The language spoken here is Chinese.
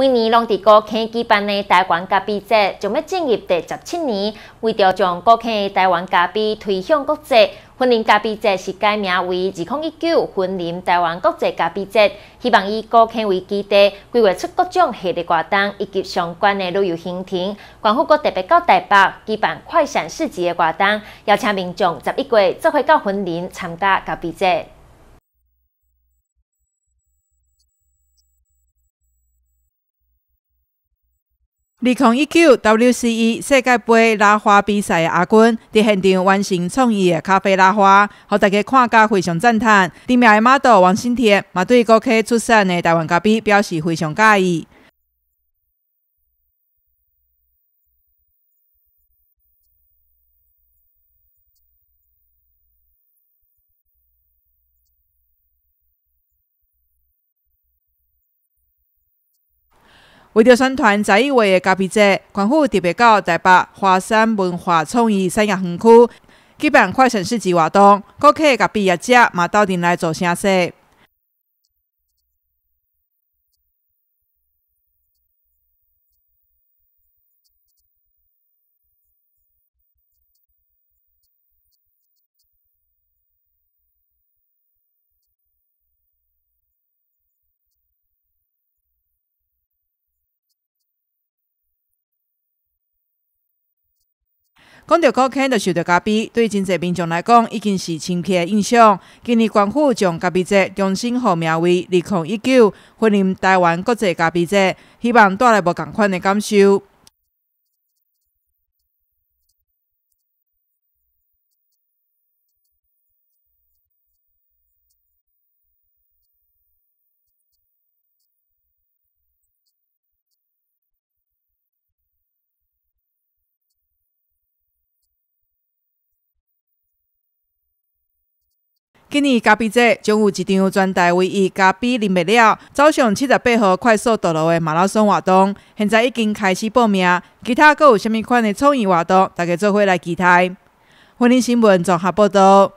每年拢伫国庆举办的台湾嘉宾节将要进入第十七年，为着将国庆台湾嘉宾推向国际，婚礼嘉宾节是改名为二零一九婚礼台湾国际嘉宾节，希望以国庆为基地，规划出各种系列活动以及相关的旅游行程，关乎国特别到台北举办快闪市集的活动，邀请民众十一月做回到婚礼参加嘉宾节。力零一九 WCE 世界杯拉花比赛的阿军，在现场完成创意的咖啡拉花，让大家看家非常赞叹。m o d 马 l 王新田也对国客出身的台湾咖啡表示非常介意。为了宣传十一月的咖啡节，官府特别到台北华山文化创意产业园区举办快闪市集活动，顾客咖啡业者嘛到店来做声势。讲到国庆，就受到咖啡，对真济民众来讲已经是深刻的印象。今年官府将咖啡节重新号名为“立康一九”，欢迎台湾各界咖啡者，希望带来无同款的感受。今年加比节将有一场专台为伊加比啉美了走上七十八号快速道路的马拉松活动，现在已经开始报名。其他各有什么款的创意活动，大家做伙来期待。婚礼新闻综合报道。